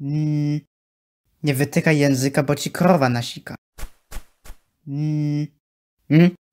Mm. Nie wytykaj języka, bo ci krowa nasika. Mm. Mm.